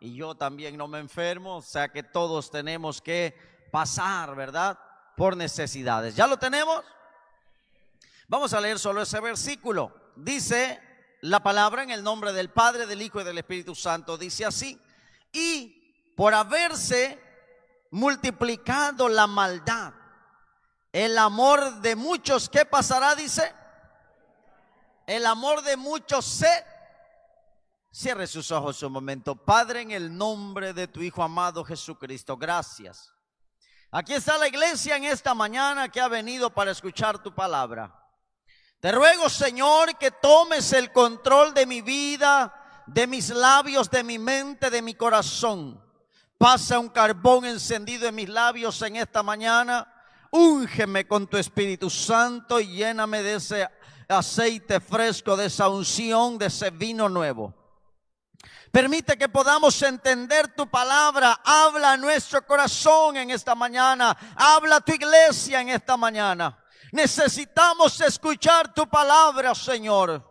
y yo también no me enfermo, o sea que todos tenemos que pasar, ¿verdad? Por necesidades. ¿Ya lo tenemos? Vamos a leer solo ese versículo. Dice la palabra en el nombre del Padre, del Hijo y del Espíritu Santo. Dice así. Y por haberse multiplicado la maldad, el amor de muchos, ¿qué pasará? Dice. El amor de muchos se Cierre sus ojos un momento. Padre, en el nombre de tu Hijo amado Jesucristo, gracias. Aquí está la iglesia en esta mañana que ha venido para escuchar tu palabra. Te ruego, Señor, que tomes el control de mi vida, de mis labios, de mi mente, de mi corazón. Pasa un carbón encendido en mis labios en esta mañana. Úngeme con tu Espíritu Santo y lléname de ese aceite fresco, de esa unción, de ese vino nuevo. Permite que podamos entender tu palabra. Habla a nuestro corazón en esta mañana. Habla a tu iglesia en esta mañana. Necesitamos escuchar tu palabra, Señor.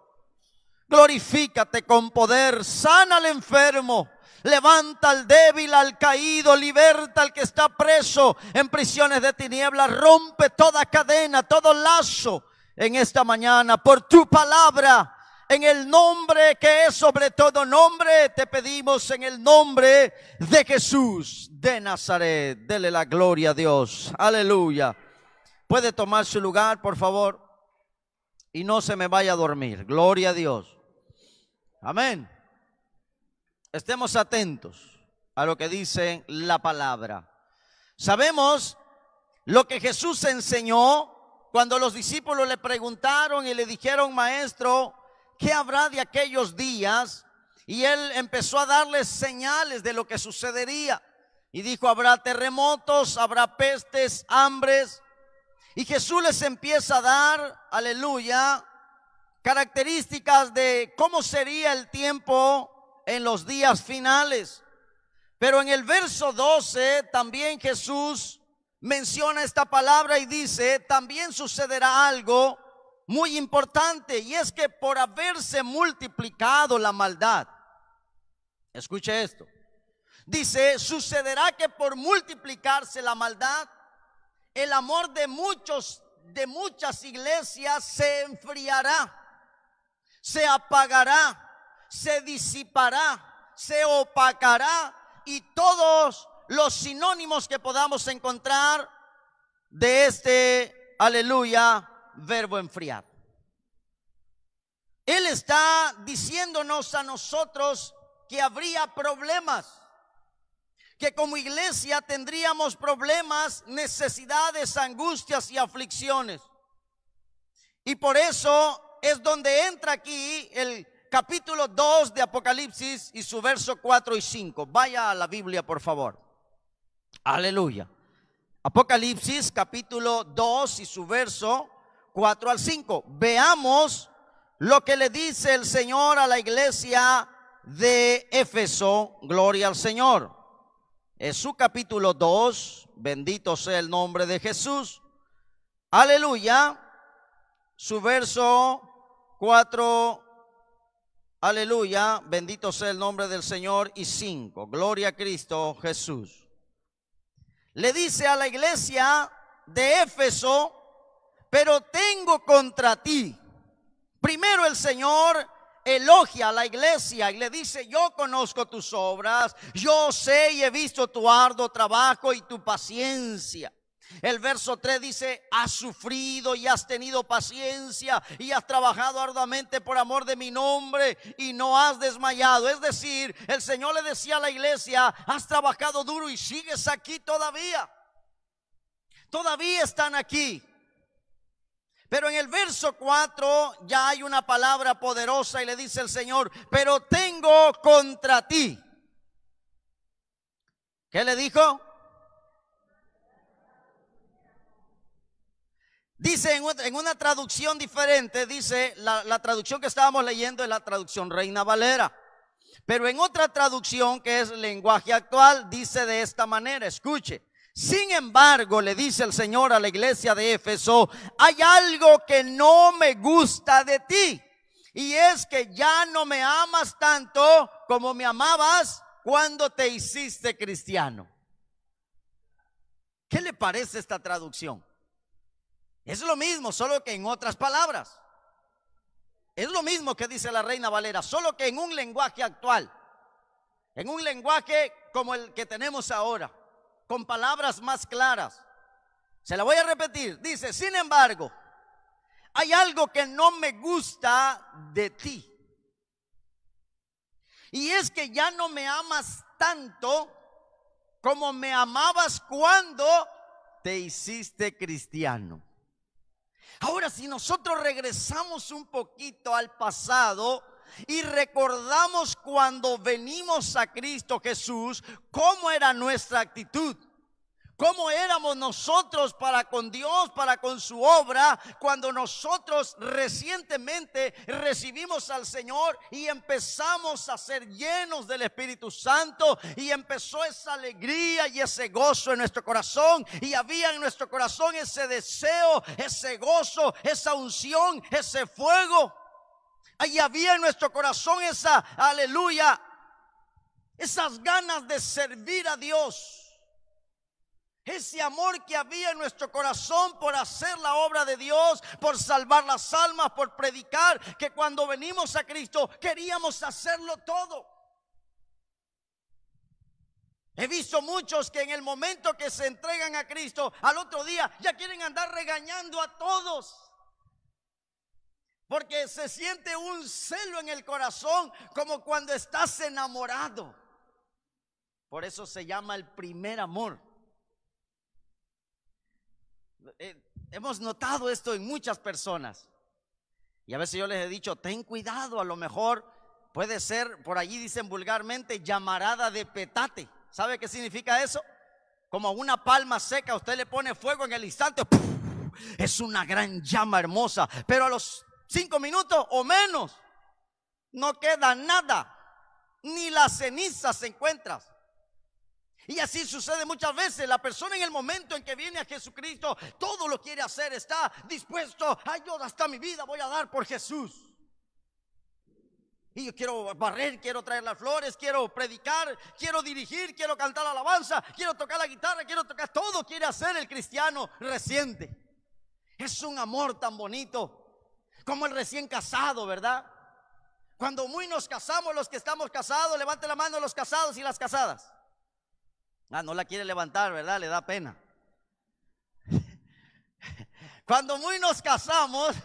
Glorifícate con poder. Sana al enfermo. Levanta al débil, al caído, liberta al que está preso en prisiones de tinieblas. Rompe toda cadena, todo lazo en esta mañana por tu palabra en el nombre que es sobre todo nombre, te pedimos en el nombre de Jesús de Nazaret. Dele la gloria a Dios. Aleluya. Puede tomar su lugar, por favor, y no se me vaya a dormir. Gloria a Dios. Amén. Estemos atentos a lo que dice la palabra. Sabemos lo que Jesús enseñó cuando los discípulos le preguntaron y le dijeron, maestro, ¿qué habrá de aquellos días? Y él empezó a darles señales de lo que sucedería. Y dijo, habrá terremotos, habrá pestes, hambres. Y Jesús les empieza a dar, aleluya, características de cómo sería el tiempo en los días finales. Pero en el verso 12 también Jesús menciona esta palabra y dice, también sucederá algo muy importante y es que por haberse multiplicado la maldad, escuche esto, dice, sucederá que por multiplicarse la maldad, el amor de muchos, de muchas iglesias se enfriará, se apagará, se disipará, se opacará y todos los sinónimos que podamos encontrar de este, aleluya, verbo enfriar. Él está diciéndonos a nosotros que habría problemas, que como iglesia tendríamos problemas, necesidades, angustias y aflicciones. Y por eso es donde entra aquí el capítulo 2 de Apocalipsis y su verso 4 y 5. Vaya a la Biblia, por favor. Aleluya. Apocalipsis capítulo 2 y su verso 4 al 5. Veamos lo que le dice el Señor a la iglesia de Éfeso. Gloria al Señor. En su capítulo 2, bendito sea el nombre de Jesús. Aleluya. Su verso 4. Aleluya. Bendito sea el nombre del Señor. Y 5. Gloria a Cristo Jesús. Le dice a la iglesia de Éfeso, pero tengo contra ti. Primero el Señor elogia a la iglesia y le dice, yo conozco tus obras, yo sé y he visto tu arduo trabajo y tu paciencia. El verso 3 dice, has sufrido y has tenido paciencia y has trabajado arduamente por amor de mi nombre y no has desmayado. Es decir, el Señor le decía a la iglesia, has trabajado duro y sigues aquí todavía. Todavía están aquí. Pero en el verso 4 ya hay una palabra poderosa y le dice el Señor, pero tengo contra ti. ¿Qué le dijo? Dice en una, traducción diferente, dice la, la traducción que estábamos leyendo es la traducción Reina Valera. Pero en otra traducción que es lenguaje actual, dice de esta manera, escuche, sin embargo, le dice el Señor a la iglesia de Éfeso, hay algo que no me gusta de ti. Y es que ya no me amas tanto como me amabas cuando te hiciste cristiano. ¿Qué le parece esta traducción? Es lo mismo, solo que en otras palabras. Es lo mismo que dice la reina Valera, solo que en un lenguaje actual, en un lenguaje como el que tenemos ahora con palabras más claras. Se la voy a repetir. Dice, sin embargo, hay algo que no me gusta de ti. Y es que ya no me amas tanto como me amabas cuando te hiciste cristiano. Ahora, si nosotros regresamos un poquito al pasado, y recordamos cuando venimos a Cristo Jesús cómo era nuestra actitud. ¿Cómo éramos nosotros para con Dios, para con su obra, cuando nosotros recientemente recibimos al Señor y empezamos a ser llenos del Espíritu Santo y empezó esa alegría y ese gozo en nuestro corazón y había en nuestro corazón ese deseo, ese gozo, esa unción, ese fuego? Ahí había en nuestro corazón esa, aleluya, esas ganas de servir a Dios. Ese amor que había en nuestro corazón por hacer la obra de Dios, por salvar las almas, por predicar, que cuando venimos a Cristo queríamos hacerlo todo. He visto muchos que en el momento que se entregan a Cristo, al otro día ya quieren andar regañando a todos. Porque se siente un celo en el corazón como cuando estás enamorado. Por eso se llama el primer amor. Eh, hemos notado esto en muchas personas. Y a veces yo les he dicho, ten cuidado, a lo mejor puede ser, por allí dicen vulgarmente, llamarada de petate. ¿Sabe qué significa eso? Como una palma seca, usted le pone fuego en el instante, es una gran llama hermosa, pero a los cinco minutos o menos, no queda nada, ni las cenizas se encuentras. Y así sucede muchas veces. La persona en el momento en que viene a Jesucristo, todo lo quiere hacer, está dispuesto, a yo hasta mi vida voy a dar por Jesús. Y yo quiero barrer, quiero traer las flores, quiero predicar, quiero dirigir, quiero cantar alabanza, quiero tocar la guitarra, quiero tocar todo. Quiere hacer el cristiano reciente. Es un amor tan bonito como el recién casado, ¿verdad? Cuando muy nos casamos los que estamos casados, levante la mano los casados y las casadas. Ah, no la quiere levantar, ¿verdad? Le da pena. Cuando muy nos casamos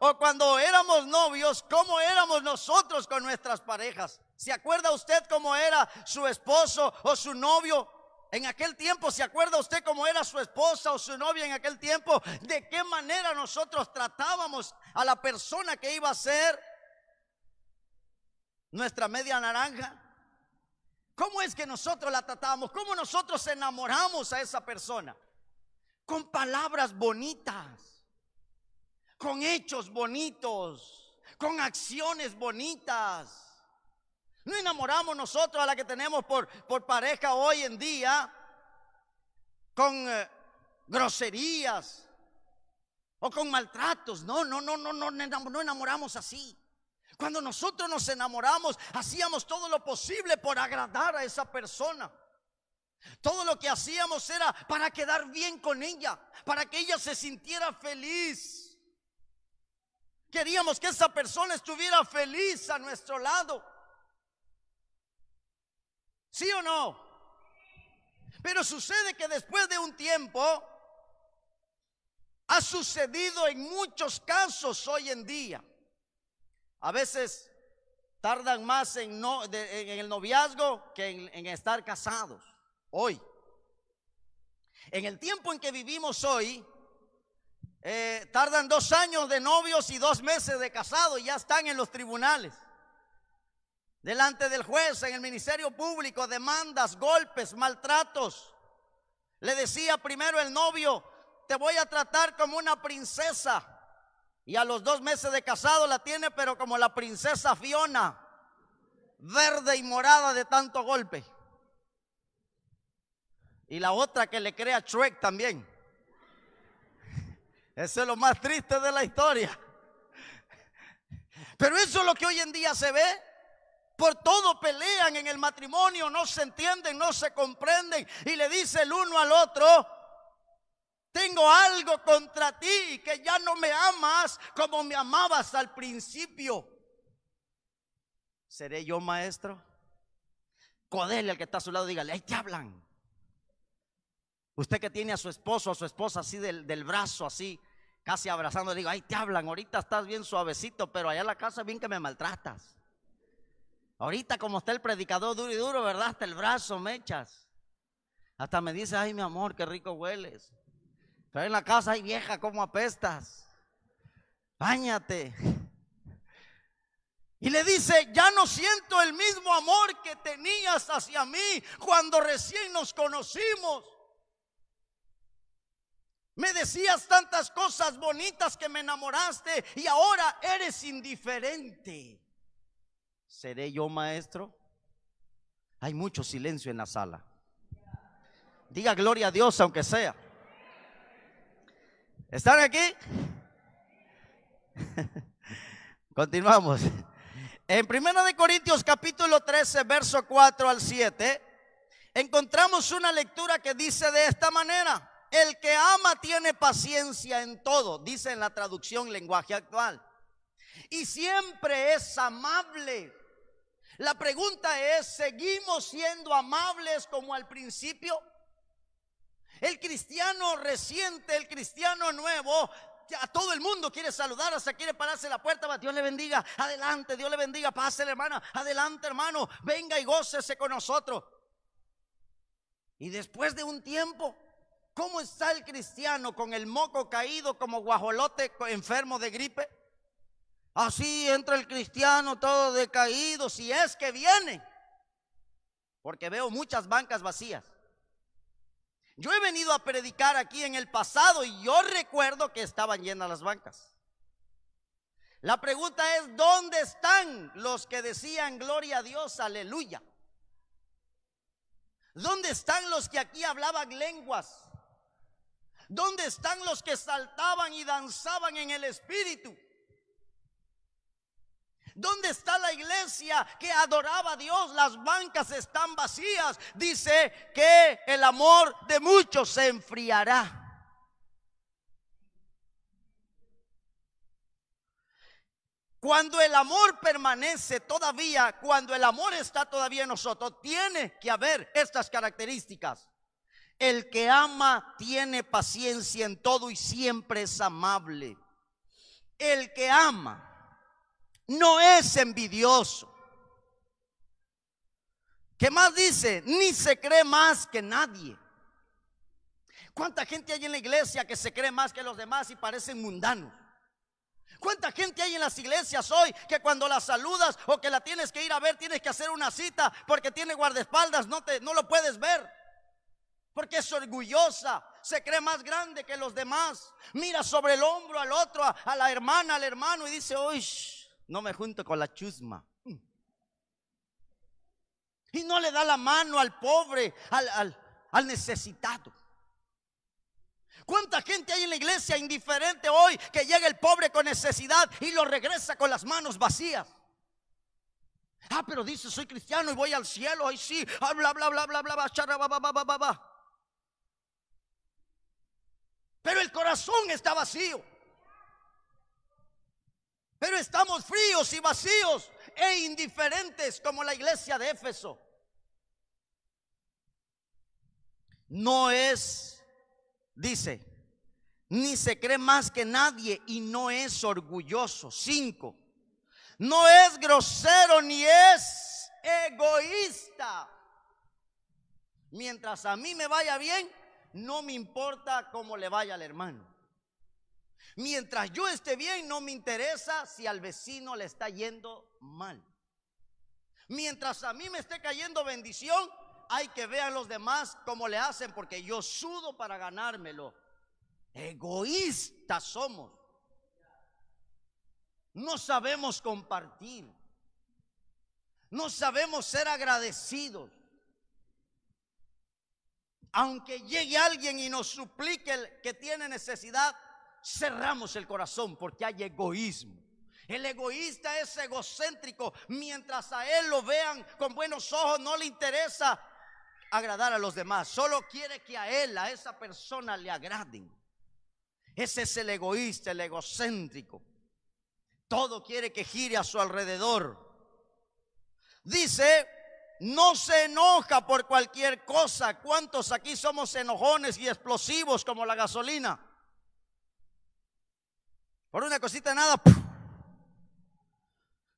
o cuando éramos novios, ¿cómo éramos nosotros con nuestras parejas? ¿Se acuerda usted cómo era su esposo o su novio? En aquel tiempo, ¿se acuerda usted cómo era su esposa o su novia en aquel tiempo? ¿De qué manera nosotros tratábamos a la persona que iba a ser nuestra media naranja? ¿Cómo es que nosotros la tratábamos? ¿Cómo nosotros enamoramos a esa persona? Con palabras bonitas, con hechos bonitos, con acciones bonitas. No enamoramos nosotros a la que tenemos por, por pareja hoy en día con eh, groserías o con maltratos. No, no, no, no, no, no enamoramos así. Cuando nosotros nos enamoramos, hacíamos todo lo posible por agradar a esa persona. Todo lo que hacíamos era para quedar bien con ella, para que ella se sintiera feliz. Queríamos que esa persona estuviera feliz a nuestro lado. ¿Sí o no? Pero sucede que después de un tiempo, ha sucedido en muchos casos hoy en día. A veces tardan más en, el noviazgo que en, estar casados hoy. En el tiempo en que vivimos hoy, eh, tardan dos años de novios y dos meses de casado y ya están en los tribunales. Delante del juez, en el ministerio público, demandas, golpes, maltratos. Le decía primero el novio, te voy a tratar como una princesa. Y a los dos meses de casado la tiene, pero como la princesa Fiona, verde y morada de tanto golpe. Y la otra que le crea Shrek también. Eso es lo más triste de la historia. Pero eso es lo que hoy en día se ve. Por todo pelean en el matrimonio, no se entienden, no se comprenden. Y le dice el uno al otro, tengo algo contra ti, que ya no me amas como me amabas al principio. ¿Seré yo maestro? Codele al que está a su lado, dígale, ahí te hablan. Usted que tiene a su esposo, a su esposa así del, brazo, así, casi abrazando, digo, ahí te hablan, ahorita estás bien suavecito, pero allá en la casa bien que me maltratas. Ahorita como está el predicador duro y duro, ¿verdad? Hasta el brazo me echas. Hasta me dice, ay mi amor, qué rico hueles. Pero en la casa, ay vieja, cómo apestas. Báñate. Y le dice, ya no siento el mismo amor que tenías hacia mí cuando recién nos conocimos. Me decías tantas cosas bonitas que me enamoraste y ahora eres indiferente. ¿Seré yo maestro? Hay mucho silencio en la sala. Diga gloria a Dios aunque sea. ¿Están aquí? Continuamos. En 1 de Corintios capítulo 13, verso 4 al 7, encontramos una lectura que dice de esta manera: el que ama tiene paciencia en todo, dice en la traducción lenguaje actual. Y siempre es amable la pregunta es, ¿seguimos siendo amables como al principio? El cristiano reciente, el cristiano nuevo, a todo el mundo quiere saludar, hasta quiere pararse la puerta, Dios le bendiga, adelante, Dios le bendiga, pase hermana, adelante hermano, venga y gócese con nosotros. Y después de un tiempo, ¿cómo está el cristiano con el moco caído como guajolote enfermo de gripe? Así entra el cristiano todo decaído, si es que viene. Porque veo muchas bancas vacías. Yo he venido a predicar aquí en el pasado y yo recuerdo que estaban llenas las bancas. La pregunta es, ¿dónde están los que decían gloria a Dios, aleluya? ¿Dónde están los que aquí hablaban lenguas? ¿Dónde están los que saltaban y danzaban en el Espíritu? ¿Dónde está la iglesia que adoraba a Dios? Las bancas están vacías. Dice que el amor de muchos se enfriará. Cuando el amor permanece todavía, cuando el amor está todavía en nosotros, tiene que haber estas características. El que ama tiene paciencia en todo y siempre es amable. El que ama no es envidioso. ¿Qué más dice? Ni se cree más que nadie. ¿Cuánta gente hay en la iglesia que se cree más que los demás y parecen mundano? ¿Cuánta gente hay en las iglesias hoy que cuando la saludas o que la tienes que ir a ver tienes que hacer una cita porque tiene guardaespaldas, no, te, no lo puedes ver? Porque es orgullosa, se cree más grande que los demás. Mira sobre el hombro al otro, a, a la hermana, al hermano y dice, uy, no me junto con la chusma. Mm. Y no le da la mano al pobre, al, al, al necesitado. ¿Cuánta gente hay en la iglesia indiferente hoy que llega el pobre con necesidad y lo regresa con las manos vacías? Ah, pero dice, soy cristiano y voy al cielo, ahí sí, ah, bla, bla, bla, bla, bla, bla, bla, Pero el corazón está vacío. Pero estamos fríos y vacíos e indiferentes como la iglesia de Éfeso. No es, dice, ni se cree más que nadie y no es orgulloso. Cinco, no es grosero ni es egoísta. Mientras a mí me vaya bien, no me importa cómo le vaya al hermano. Mientras yo esté bien, no me interesa si al vecino le está yendo mal. Mientras a mí me esté cayendo bendición, hay que ver a los demás cómo le hacen, porque yo sudo para ganármelo. Egoístas somos. No sabemos compartir. No sabemos ser agradecidos. Aunque llegue alguien y nos suplique que tiene necesidad, cerramos el corazón porque hay egoísmo. El egoísta es egocéntrico. Mientras a él lo vean con buenos ojos, no le interesa agradar a los demás. Solo quiere que a él, a esa persona, le agraden. Ese es el egoísta, el egocéntrico. Todo quiere que gire a su alrededor. Dice, no se enoja por cualquier cosa. ¿Cuántos aquí somos enojones y explosivos como la gasolina? Por una cosita nada.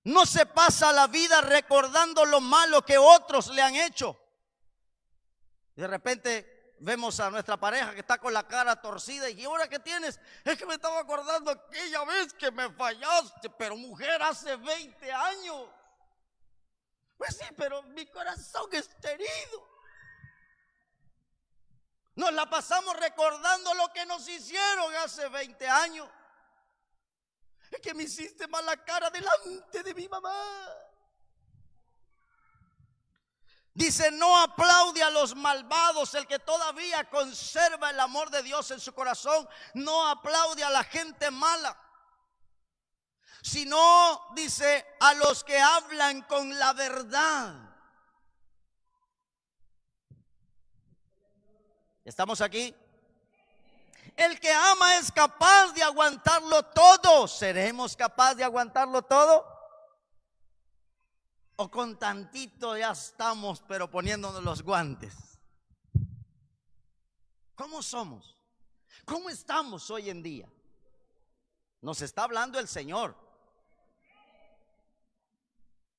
No se pasa la vida recordando lo malo que otros le han hecho. De repente vemos a nuestra pareja que está con la cara torcida y ahora que tienes, es que me estaba acordando aquella vez que me fallaste, pero mujer hace 20 años. Pues sí, pero mi corazón es herido. Nos la pasamos recordando lo que nos hicieron hace 20 años que me hiciste mala cara delante de mi mamá. Dice, no aplaude a los malvados, el que todavía conserva el amor de Dios en su corazón, no aplaude a la gente mala, sino, dice, a los que hablan con la verdad. ¿Estamos aquí? El que ama es capaz de aguantarlo todo. ¿Seremos capaz de aguantarlo todo? ¿O con tantito ya estamos, pero poniéndonos los guantes? ¿Cómo somos? ¿Cómo estamos hoy en día? Nos está hablando el Señor.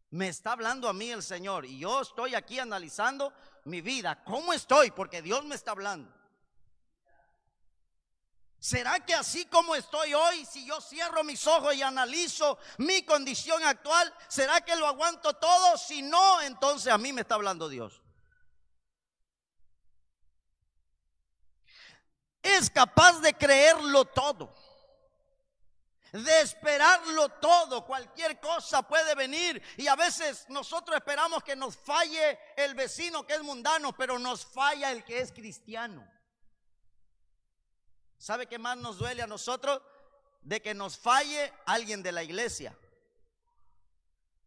Me está hablando a mí el Señor. Y yo estoy aquí analizando mi vida. ¿Cómo estoy? Porque Dios me está hablando. ¿Será que así como estoy hoy, si yo cierro mis ojos y analizo mi condición actual, ¿será que lo aguanto todo? Si no, entonces a mí me está hablando Dios. Es capaz de creerlo todo, de esperarlo todo. Cualquier cosa puede venir y a veces nosotros esperamos que nos falle el vecino que es mundano, pero nos falla el que es cristiano. ¿Sabe qué más nos duele a nosotros? De que nos falle alguien de la iglesia.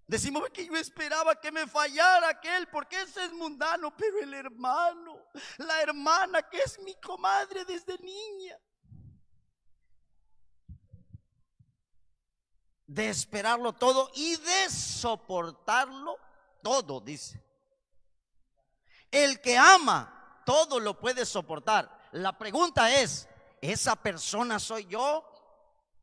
Decimos que yo esperaba que me fallara aquel, porque ese es mundano, pero el hermano, la hermana que es mi comadre desde niña. De esperarlo todo y de soportarlo todo, dice. El que ama, todo lo puede soportar. La pregunta es, esa persona soy yo,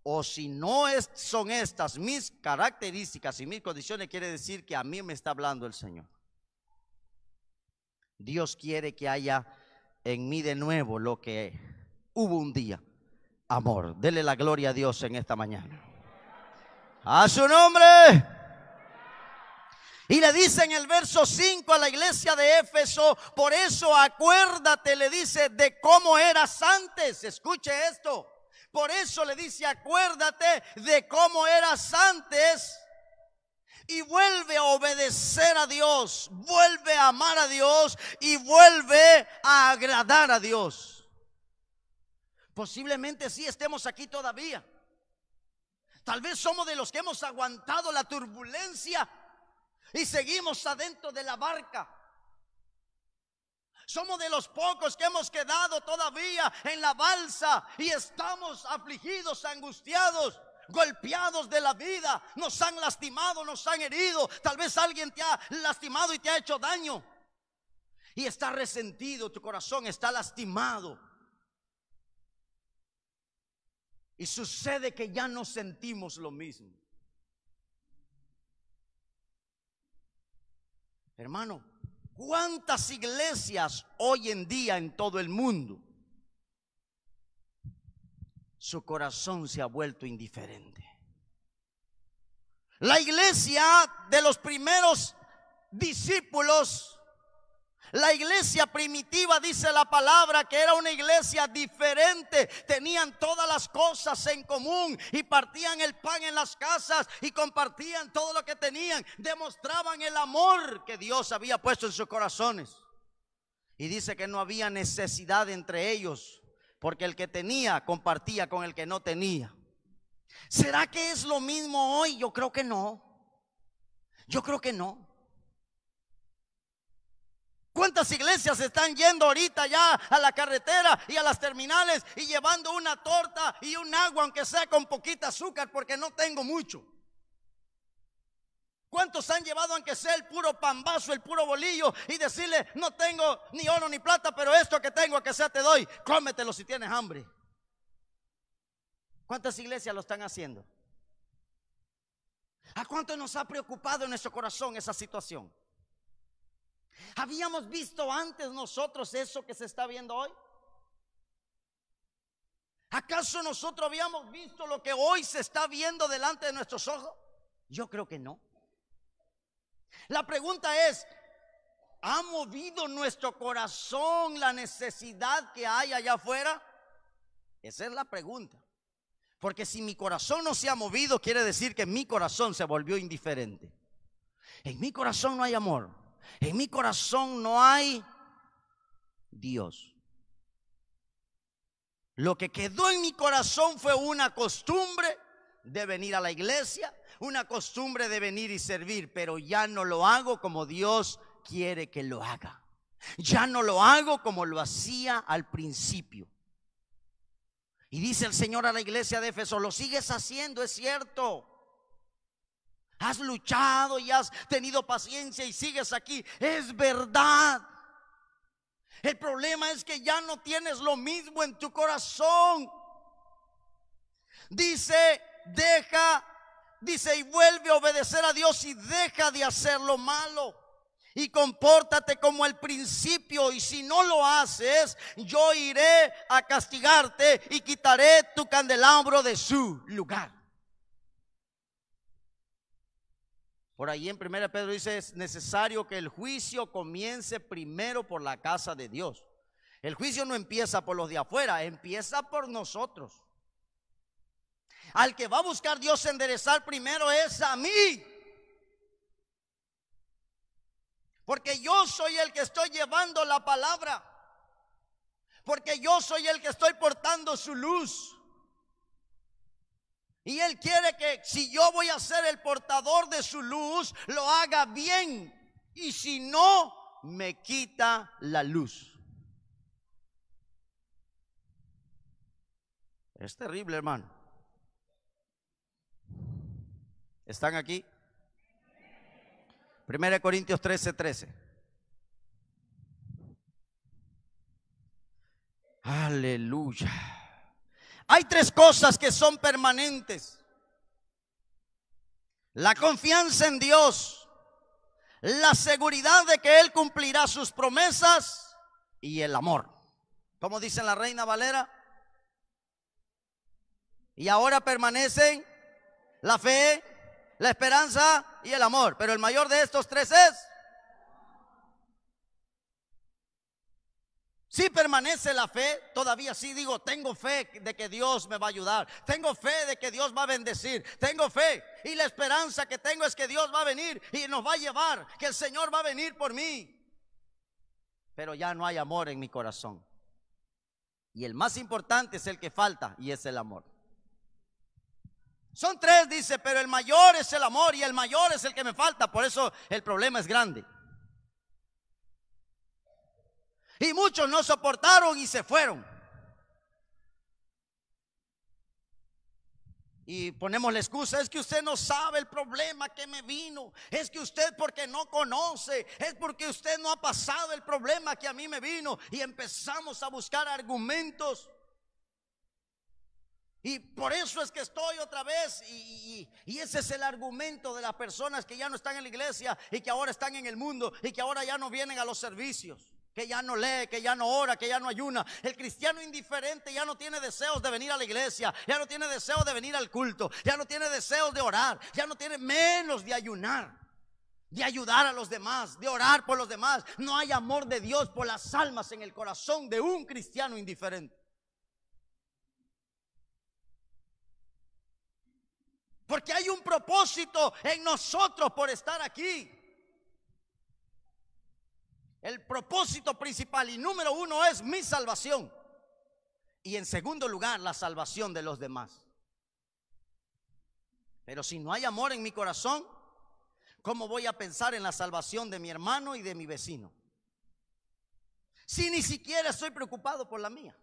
o si no es, son estas mis características y mis condiciones, quiere decir que a mí me está hablando el Señor. Dios quiere que haya en mí de nuevo lo que hubo un día. Amor, dele la gloria a Dios en esta mañana. A su nombre. Y le dice en el verso 5 a la iglesia de Éfeso, por eso acuérdate, le dice, de cómo eras antes. Escuche esto. Por eso le dice, acuérdate de cómo eras antes. Y vuelve a obedecer a Dios, vuelve a amar a Dios y vuelve a agradar a Dios. Posiblemente sí estemos aquí todavía. Tal vez somos de los que hemos aguantado la turbulencia y seguimos adentro de la barca. Somos de los pocos que hemos quedado todavía en la balsa y estamos afligidos, angustiados, golpeados de la vida. Nos han lastimado, nos han herido. Tal vez alguien te ha lastimado y te ha hecho daño. Y está resentido, tu corazón está lastimado. Y sucede que ya no sentimos lo mismo. Hermano, ¿cuántas iglesias hoy en día en todo el mundo? Su corazón se ha vuelto indiferente. La iglesia de los primeros discípulos la iglesia primitiva dice la palabra que era una iglesia diferente. Tenían todas las cosas en común y partían el pan en las casas y compartían todo lo que tenían. Demostraban el amor que Dios había puesto en sus corazones. Y dice que no había necesidad entre ellos porque el que tenía compartía con el que no tenía. ¿Será que es lo mismo hoy? Yo creo que no. Yo creo que no. ¿Cuántas iglesias están yendo ahorita ya a la carretera y a las terminales y llevando una torta y un agua, aunque sea con poquita azúcar, porque no tengo mucho? ¿Cuántos han llevado aunque sea el puro pambazo, el puro bolillo y decirle, no tengo ni oro ni plata, pero esto que tengo que sea te doy, cómetelo si tienes hambre? ¿Cuántas iglesias lo están haciendo? ¿A cuánto nos ha preocupado en nuestro corazón esa situación? ¿Habíamos visto antes nosotros eso que se está viendo hoy? ¿Acaso nosotros habíamos visto lo que hoy se está viendo delante de nuestros ojos? Yo creo que no. La pregunta es, ¿ha movido nuestro corazón la necesidad que hay allá afuera? Esa es la pregunta. Porque si mi corazón no se ha movido, quiere decir que mi corazón se volvió indiferente. En mi corazón no hay amor. En mi corazón no hay Dios. Lo que quedó en mi corazón fue una costumbre de venir a la iglesia, una costumbre de venir y servir, pero ya no lo hago como Dios quiere que lo haga. Ya no lo hago como lo hacía al principio. Y dice el Señor a la iglesia de Éfeso, lo sigues haciendo, es cierto. Has luchado y has tenido paciencia y sigues aquí. Es verdad. El problema es que ya no tienes lo mismo en tu corazón. Dice, deja, dice y vuelve a obedecer a Dios y deja de hacer lo malo y compórtate como al principio. Y si no lo haces, yo iré a castigarte y quitaré tu candelabro de su lugar. Por ahí en primera Pedro dice, es necesario que el juicio comience primero por la casa de Dios. El juicio no empieza por los de afuera, empieza por nosotros. Al que va a buscar Dios enderezar primero es a mí. Porque yo soy el que estoy llevando la palabra. Porque yo soy el que estoy portando su luz. Y Él quiere que si yo voy a ser el portador de su luz, lo haga bien. Y si no, me quita la luz. Es terrible, hermano. ¿Están aquí? 1 Corintios 13, 13. Aleluya. Hay tres cosas que son permanentes. La confianza en Dios, la seguridad de que Él cumplirá sus promesas y el amor. Como dice la reina Valera. Y ahora permanecen la fe, la esperanza y el amor. Pero el mayor de estos tres es Si permanece la fe, todavía sí digo, tengo fe de que Dios me va a ayudar, tengo fe de que Dios va a bendecir, tengo fe y la esperanza que tengo es que Dios va a venir y nos va a llevar, que el Señor va a venir por mí. Pero ya no hay amor en mi corazón. Y el más importante es el que falta y es el amor. Son tres, dice, pero el mayor es el amor y el mayor es el que me falta, por eso el problema es grande. Y muchos no soportaron y se fueron. Y ponemos la excusa, es que usted no sabe el problema que me vino, es que usted porque no conoce, es porque usted no ha pasado el problema que a mí me vino. Y empezamos a buscar argumentos. Y por eso es que estoy otra vez. Y, ese es el argumento de las personas que ya no están en la iglesia y que ahora están en el mundo y que ahora ya no vienen a los servicios que ya no lee, que ya no ora, que ya no ayuna. El cristiano indiferente ya no tiene deseos de venir a la iglesia, ya no tiene deseos de venir al culto, ya no tiene deseos de orar, ya no tiene menos de ayunar, de ayudar a los demás, de orar por los demás. No hay amor de Dios por las almas en el corazón de un cristiano indiferente. Porque hay un propósito en nosotros por estar aquí. El propósito principal y número uno es mi salvación. Y en segundo lugar, la salvación de los demás. Pero si no hay amor en mi corazón, ¿cómo voy a pensar en la salvación de mi hermano y de mi vecino? Si ni siquiera estoy preocupado por la mía.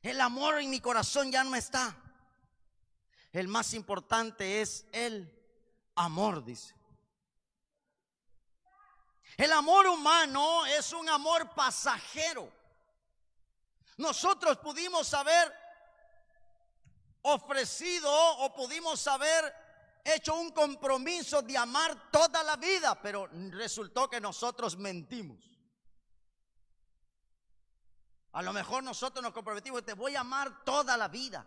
El amor en mi corazón ya no está. El más importante es el amor, dice. El amor humano es un amor pasajero. Nosotros pudimos haber ofrecido o pudimos haber hecho un compromiso de amar toda la vida, pero resultó que nosotros mentimos. A lo mejor nosotros nos comprometimos, te voy a amar toda la vida.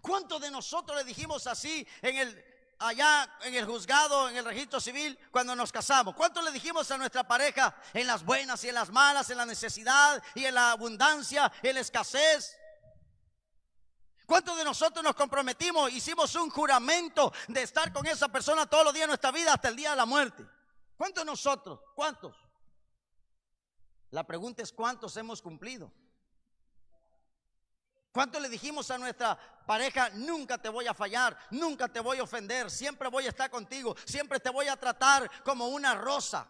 ¿Cuántos de nosotros le dijimos así en el, allá en el juzgado, en el registro civil, cuando nos casamos? ¿Cuánto le dijimos a nuestra pareja en las buenas y en las malas, en la necesidad y en la abundancia, en la escasez? ¿Cuántos de nosotros nos comprometimos, hicimos un juramento de estar con esa persona todos los días de nuestra vida hasta el día de la muerte? ¿Cuántos de nosotros? ¿Cuántos? La pregunta es cuántos hemos cumplido. ¿Cuánto le dijimos a nuestra pareja, nunca te voy a fallar, nunca te voy a ofender, siempre voy a estar contigo, siempre te voy a tratar como una rosa?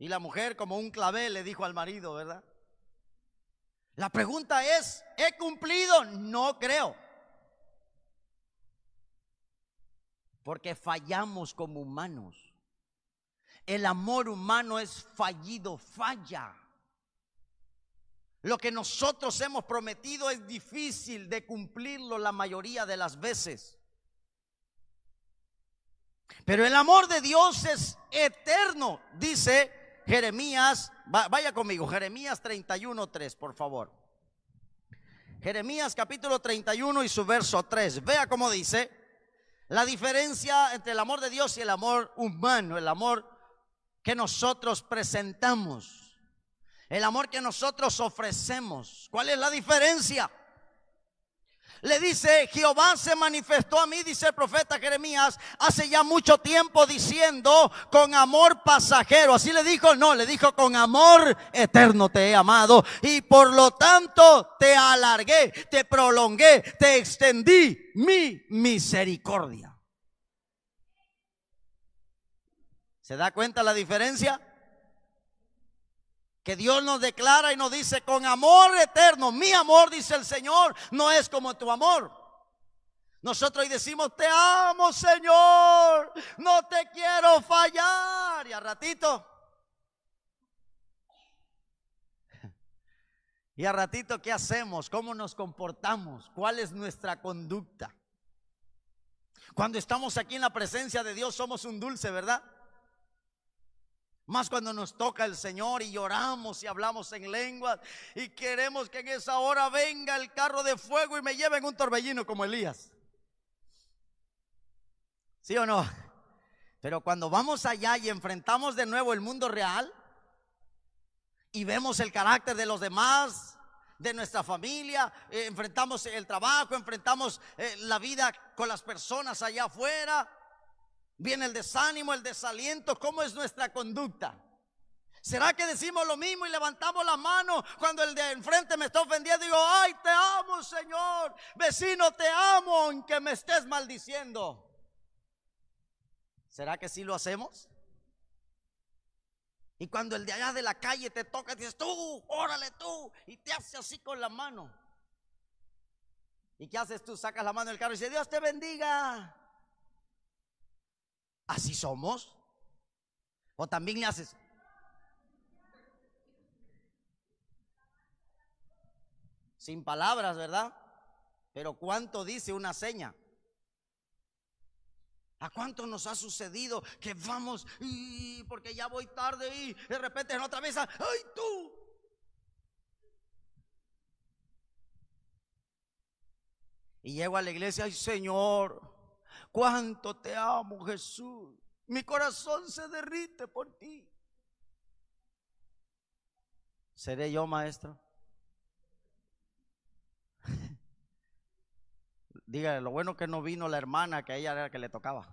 Y la mujer como un clavel le dijo al marido, ¿verdad? La pregunta es, ¿he cumplido? No creo. Porque fallamos como humanos. El amor humano es fallido, falla. Lo que nosotros hemos prometido es difícil de cumplirlo la mayoría de las veces. Pero el amor de Dios es eterno, dice Jeremías. Vaya conmigo, Jeremías 31, 3, por favor. Jeremías capítulo 31 y su verso 3. Vea cómo dice la diferencia entre el amor de Dios y el amor humano, el amor que nosotros presentamos. El amor que nosotros ofrecemos. ¿Cuál es la diferencia? Le dice, Jehová se manifestó a mí, dice el profeta Jeremías, hace ya mucho tiempo diciendo, con amor pasajero. Así le dijo, no, le dijo, con amor eterno te he amado. Y por lo tanto te alargué, te prolongué, te extendí mi misericordia. ¿Se da cuenta la diferencia? que Dios nos declara y nos dice, con amor eterno, mi amor, dice el Señor, no es como tu amor. Nosotros hoy decimos, te amo Señor, no te quiero fallar. Y a ratito, y a ratito, ¿qué hacemos? ¿Cómo nos comportamos? ¿Cuál es nuestra conducta? Cuando estamos aquí en la presencia de Dios somos un dulce, ¿verdad? Más cuando nos toca el Señor y lloramos y hablamos en lenguas y queremos que en esa hora venga el carro de fuego y me lleven un torbellino como Elías. ¿Sí o no? Pero cuando vamos allá y enfrentamos de nuevo el mundo real y vemos el carácter de los demás, de nuestra familia, eh, enfrentamos el trabajo, enfrentamos eh, la vida con las personas allá afuera, Viene el desánimo, el desaliento. ¿Cómo es nuestra conducta? ¿Será que decimos lo mismo y levantamos la mano cuando el de enfrente me está ofendiendo? Digo, ay, te amo, Señor. Vecino, te amo, aunque me estés maldiciendo. ¿Será que sí lo hacemos? Y cuando el de allá de la calle te toca, dices, tú, órale tú, y te hace así con la mano. ¿Y qué haces tú? Sacas la mano del carro y dices, Dios te bendiga. ¿Así somos? ¿O también le haces? Sin palabras, ¿verdad? Pero ¿cuánto dice una seña? ¿A cuánto nos ha sucedido que vamos y porque ya voy tarde y de repente en otra mesa, ¡ay tú! Y llego a la iglesia, ¡ay Señor! cuánto te amo, Jesús. Mi corazón se derrite por ti. ¿Seré yo, maestro? Dígale, lo bueno que no vino la hermana, que a ella era la que le tocaba.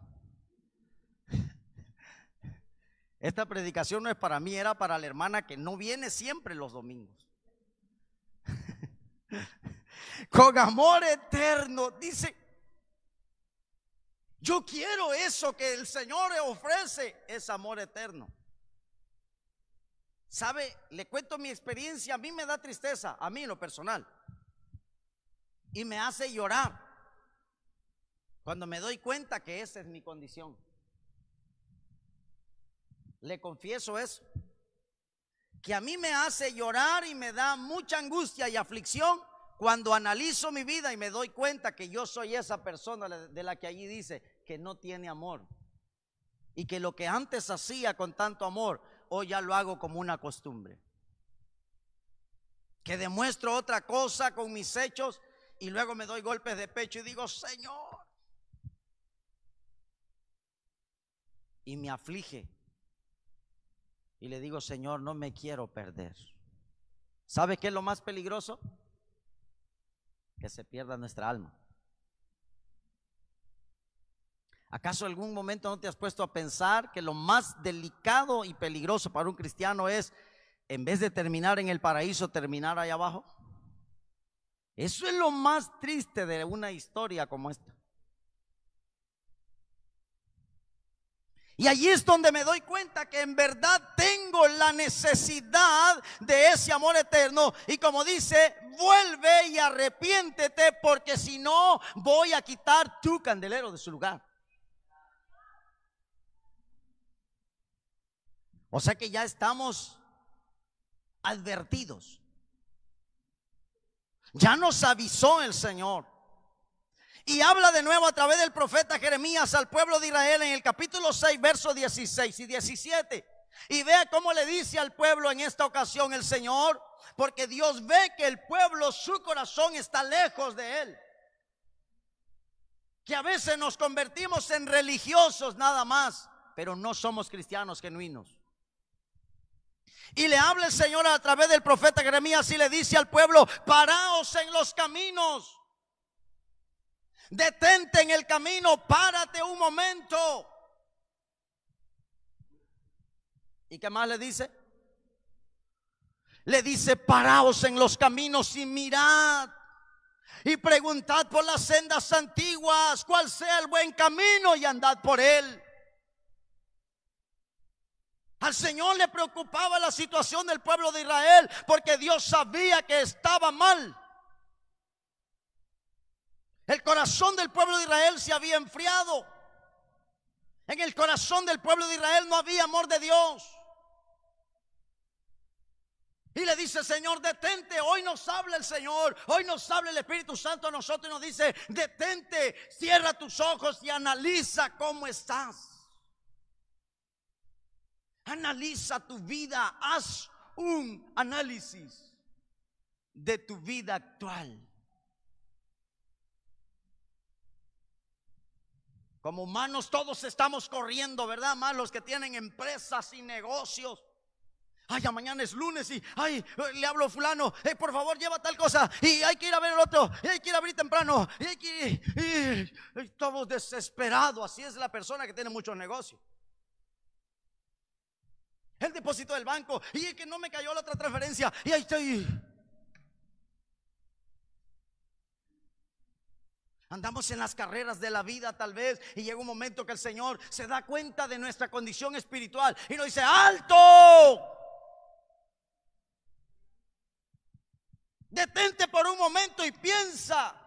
Esta predicación no es para mí, era para la hermana que no viene siempre los domingos. Con amor eterno, dice, yo quiero eso que el Señor ofrece, es amor eterno. ¿Sabe? Le cuento mi experiencia, a mí me da tristeza, a mí lo personal. Y me hace llorar cuando me doy cuenta que esa es mi condición. Le confieso eso, que a mí me hace llorar y me da mucha angustia y aflicción cuando analizo mi vida y me doy cuenta que yo soy esa persona de la que allí dice, no tiene amor y que lo que antes hacía con tanto amor, hoy ya lo hago como una costumbre. Que demuestro otra cosa con mis hechos y luego me doy golpes de pecho y digo, Señor. Y me aflige. Y le digo, Señor, no me quiero perder. ¿Sabe qué es lo más peligroso? Que se pierda nuestra alma. ¿Acaso algún momento no te has puesto a pensar que lo más delicado y peligroso para un cristiano es, en vez de terminar en el paraíso, terminar allá abajo? Eso es lo más triste de una historia como esta. Y allí es donde me doy cuenta que en verdad tengo la necesidad de ese amor eterno. Y como dice, vuelve y arrepiéntete porque si no voy a quitar tu candelero de su lugar. O sea que ya estamos advertidos. Ya nos avisó el Señor. Y habla de nuevo a través del profeta Jeremías al pueblo de Israel en el capítulo 6, versos 16 y 17. Y vea cómo le dice al pueblo en esta ocasión el Señor, porque Dios ve que el pueblo, su corazón está lejos de Él. Que a veces nos convertimos en religiosos nada más, pero no somos cristianos genuinos. Y le habla el Señor a través del profeta Jeremías y le dice al pueblo, paraos en los caminos. Detente en el camino, párate un momento. ¿Y qué más le dice? Le dice, paraos en los caminos y mirad y preguntad por las sendas antiguas cuál sea el buen camino y andad por él. Al Señor le preocupaba la situación del pueblo de Israel porque Dios sabía que estaba mal. El corazón del pueblo de Israel se había enfriado. En el corazón del pueblo de Israel no había amor de Dios. Y le dice, Señor, detente. Hoy nos habla el Señor. Hoy nos habla el Espíritu Santo a nosotros y nos dice, detente, cierra tus ojos y analiza cómo estás. Analiza tu vida, haz un análisis de tu vida actual. Como humanos todos estamos corriendo, ¿verdad? Más los que tienen empresas y negocios. Ay, mañana es lunes y, ay, le hablo a fulano, por favor lleva tal cosa, y hay que ir a ver el otro, y hay que ir a abrir temprano, y hay que desesperados, así es la persona que tiene muchos negocios el depósito del banco, y es que no me cayó la otra transferencia, y ahí estoy. Andamos en las carreras de la vida tal vez y llega un momento que el Señor se da cuenta de nuestra condición espiritual y nos dice, alto, detente por un momento y piensa,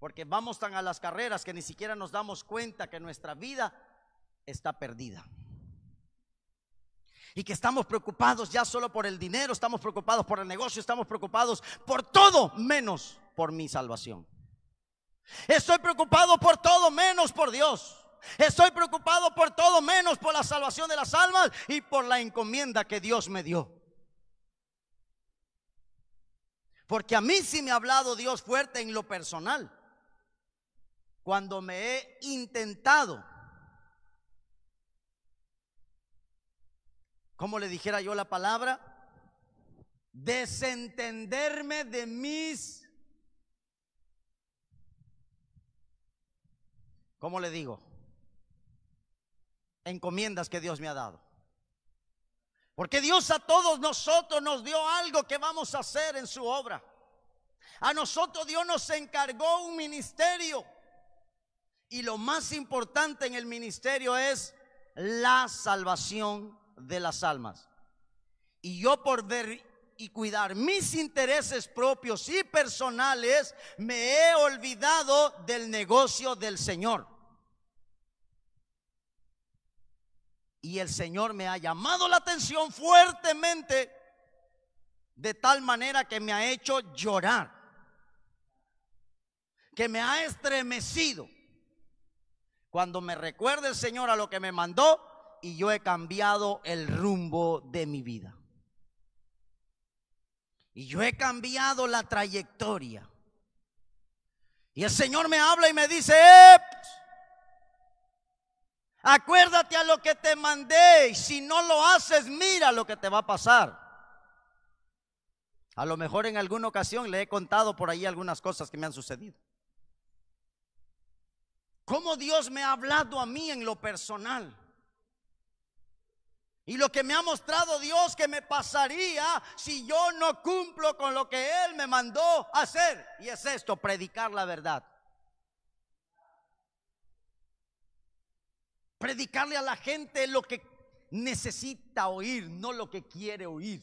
Porque vamos tan a las carreras que ni siquiera nos damos cuenta que nuestra vida está perdida. Y que estamos preocupados ya solo por el dinero, estamos preocupados por el negocio, estamos preocupados por todo menos por mi salvación. Estoy preocupado por todo menos por Dios. Estoy preocupado por todo menos por la salvación de las almas y por la encomienda que Dios me dio. Porque a mí sí me ha hablado Dios fuerte en lo personal cuando me he intentado, como le dijera yo la palabra, desentenderme de mis, ¿cómo le digo? Encomiendas que Dios me ha dado. Porque Dios a todos nosotros nos dio algo que vamos a hacer en su obra. A nosotros Dios nos encargó un ministerio. Y lo más importante en el ministerio es la salvación de las almas. Y yo por ver y cuidar mis intereses propios y personales, me he olvidado del negocio del Señor. Y el Señor me ha llamado la atención fuertemente, de tal manera que me ha hecho llorar, que me ha estremecido. Cuando me recuerde el Señor a lo que me mandó y yo he cambiado el rumbo de mi vida. Y yo he cambiado la trayectoria. Y el Señor me habla y me dice, eh, acuérdate a lo que te mandé. Y si no lo haces, mira lo que te va a pasar. A lo mejor en alguna ocasión le he contado por ahí algunas cosas que me han sucedido cómo Dios me ha hablado a mí en lo personal. Y lo que me ha mostrado Dios que me pasaría si yo no cumplo con lo que Él me mandó hacer. Y es esto, predicar la verdad. Predicarle a la gente lo que necesita oír, no lo que quiere oír.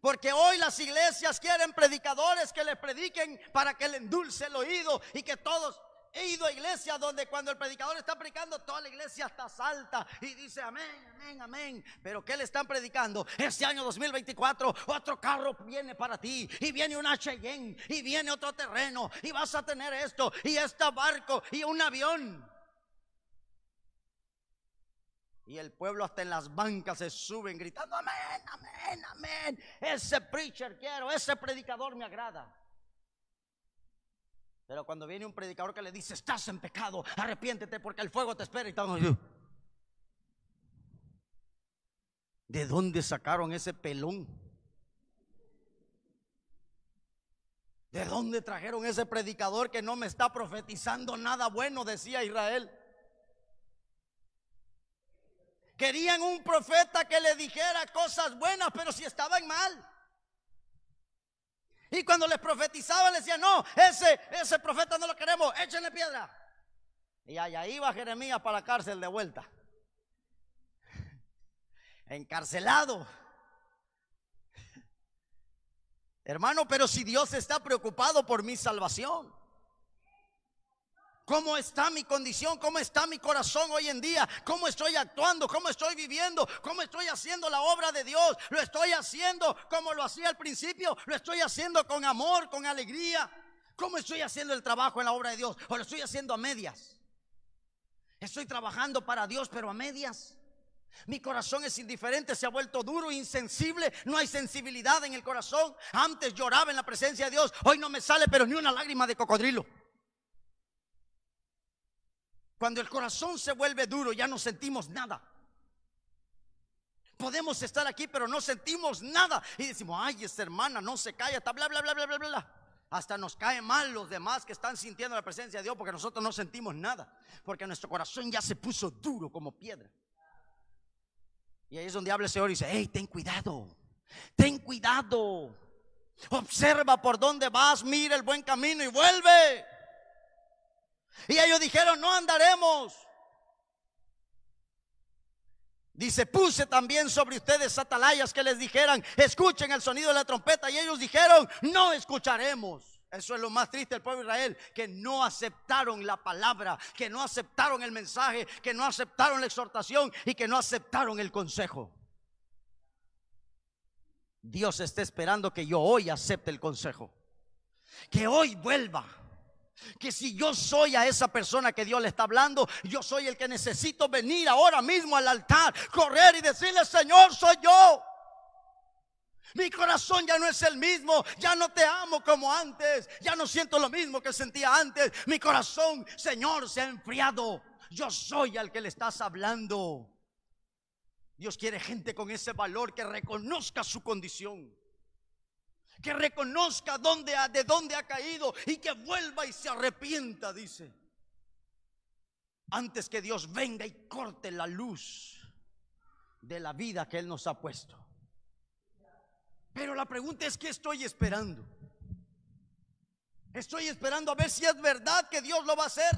Porque hoy las iglesias quieren predicadores que les prediquen para que le endulce el oído y que todos He ido a iglesias donde cuando el predicador está predicando, toda la iglesia está salta y dice amén, amén, amén. Pero ¿qué le están predicando? Este año 2024, otro carro viene para ti y viene una Cheyenne y viene otro terreno y vas a tener esto y este barco y un avión. Y el pueblo hasta en las bancas se suben gritando, amén, amén, amén. Ese preacher quiero, ese predicador me agrada. Pero cuando viene un predicador que le dice, estás en pecado, arrepiéntete porque el fuego te espera y todo. ¿De dónde sacaron ese pelón? ¿De dónde trajeron ese predicador que no me está profetizando nada bueno? Decía Israel. Querían un profeta que le dijera cosas buenas, pero si estaban mal. Y cuando les profetizaba, les decía, no, ese, ese profeta no lo queremos, échenle piedra. Y allá iba Jeremías para la cárcel de vuelta. Encarcelado. Hermano, pero si Dios está preocupado por mi salvación. ¿Cómo está mi condición? ¿Cómo está mi corazón hoy en día? ¿Cómo estoy actuando? ¿Cómo estoy viviendo? ¿Cómo estoy haciendo la obra de Dios? ¿Lo estoy haciendo como lo hacía al principio? ¿Lo estoy haciendo con amor, con alegría? ¿Cómo estoy haciendo el trabajo en la obra de Dios? ¿O lo estoy haciendo a medias? ¿Estoy trabajando para Dios pero a medias? Mi corazón es indiferente, se ha vuelto duro, insensible, no hay sensibilidad en el corazón. Antes lloraba en la presencia de Dios, hoy no me sale pero ni una lágrima de cocodrilo. Cuando el corazón se vuelve duro, ya no sentimos nada. Podemos estar aquí, pero no sentimos nada. Y decimos, ay, esta hermana no se calla, está bla, bla, bla, bla, bla, bla. Hasta nos cae mal los demás que están sintiendo la presencia de Dios porque nosotros no sentimos nada. Porque nuestro corazón ya se puso duro como piedra. Y ahí es donde habla el Señor y dice, hey, ten cuidado, ten cuidado. Observa por dónde vas, mira el buen camino y vuelve. Y ellos dijeron, no andaremos. Dice, puse también sobre ustedes atalayas que les dijeran, escuchen el sonido de la trompeta. Y ellos dijeron, no escucharemos. Eso es lo más triste del pueblo de Israel, que no aceptaron la palabra, que no aceptaron el mensaje, que no aceptaron la exhortación y que no aceptaron el consejo. Dios está esperando que yo hoy acepte el consejo, que hoy vuelva que si yo soy a esa persona que Dios le está hablando, yo soy el que necesito venir ahora mismo al altar, correr y decirle, Señor, soy yo. Mi corazón ya no es el mismo, ya no te amo como antes, ya no siento lo mismo que sentía antes. Mi corazón, Señor, se ha enfriado. Yo soy al que le estás hablando. Dios quiere gente con ese valor que reconozca su condición que reconozca dónde ha, de dónde ha caído y que vuelva y se arrepienta, dice. Antes que Dios venga y corte la luz de la vida que Él nos ha puesto. Pero la pregunta es, ¿qué estoy esperando? Estoy esperando a ver si es verdad que Dios lo va a hacer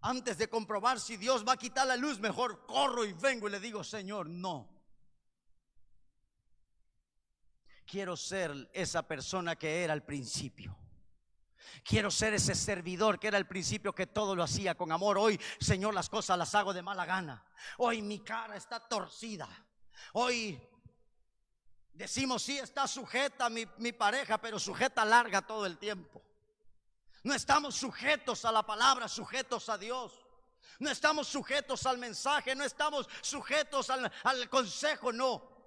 antes de comprobar si Dios va a quitar la luz, mejor corro y vengo y le digo, Señor, no. quiero ser esa persona que era al principio. Quiero ser ese servidor que era al principio que todo lo hacía con amor. Hoy, Señor, las cosas las hago de mala gana. Hoy mi cara está torcida. Hoy decimos, sí, está sujeta mi, pareja, pero sujeta larga todo el tiempo. No estamos sujetos a la palabra, sujetos a Dios. No estamos sujetos al mensaje, no estamos sujetos al, al consejo, no.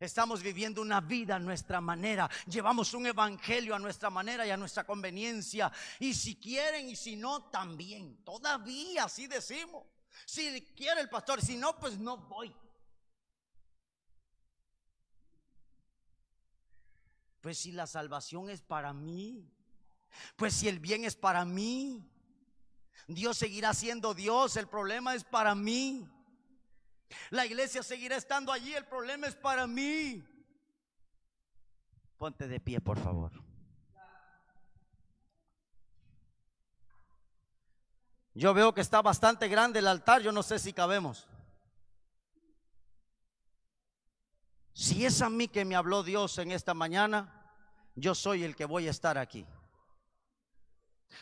Estamos viviendo una vida a nuestra manera. Llevamos un evangelio a nuestra manera y a nuestra conveniencia. Y si quieren y si no, también. Todavía así decimos. Si quiere el pastor, si no, pues no voy. Pues si la salvación es para mí, pues si el bien es para mí, Dios seguirá siendo Dios, el problema es para mí. La iglesia seguirá estando allí. El problema es para mí. Ponte de pie, por favor. Yo veo que está bastante grande el altar. Yo no sé si cabemos. Si es a mí que me habló Dios en esta mañana, yo soy el que voy a estar aquí.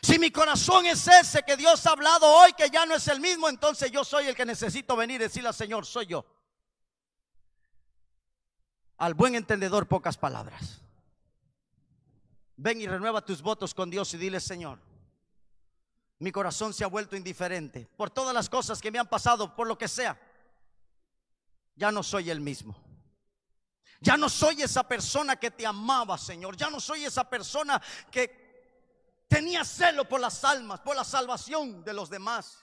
Si mi corazón es ese que Dios ha hablado hoy, que ya no es el mismo, entonces yo soy el que necesito venir y decirle al Señor, soy yo. Al buen entendedor, pocas palabras. Ven y renueva tus votos con Dios y dile, Señor, mi corazón se ha vuelto indiferente por todas las cosas que me han pasado, por lo que sea. Ya no soy el mismo. Ya no soy esa persona que te amaba, Señor. Ya no soy esa persona que Tenía celo por las almas, por la salvación de los demás.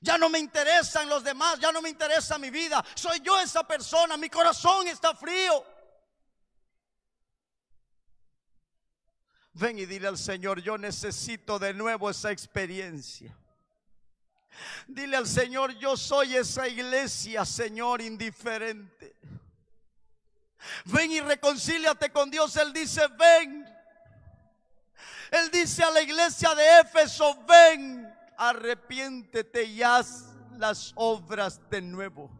Ya no me interesan los demás, ya no me interesa mi vida. Soy yo esa persona, mi corazón está frío. Ven y dile al Señor, yo necesito de nuevo esa experiencia. Dile al Señor, yo soy esa iglesia, Señor, indiferente. Ven y reconcíliate con Dios. Él dice, ven él dice a la iglesia de Éfeso, ven, arrepiéntete y haz las obras de nuevo.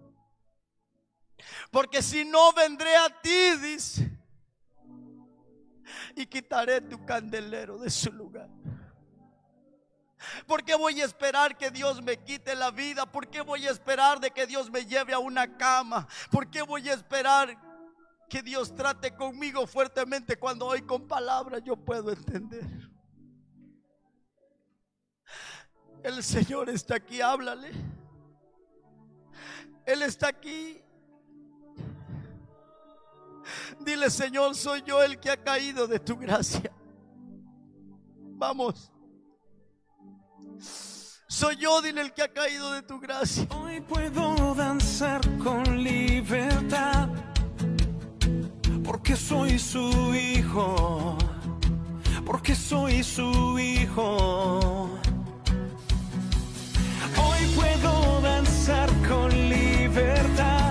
Porque si no, vendré a ti, dice, y quitaré tu candelero de su lugar. ¿Por qué voy a esperar que Dios me quite la vida? ¿Por qué voy a esperar de que Dios me lleve a una cama? ¿Por qué voy a esperar que Dios trate conmigo fuertemente cuando hoy con palabras yo puedo entender? El Señor está aquí, háblale. Él está aquí. Dile, Señor, soy yo el que ha caído de tu gracia. Vamos. Soy yo, dile, el que ha caído de tu gracia. Hoy puedo danzar con libertad, porque soy su hijo, porque soy su hijo puedo danzar con libertad.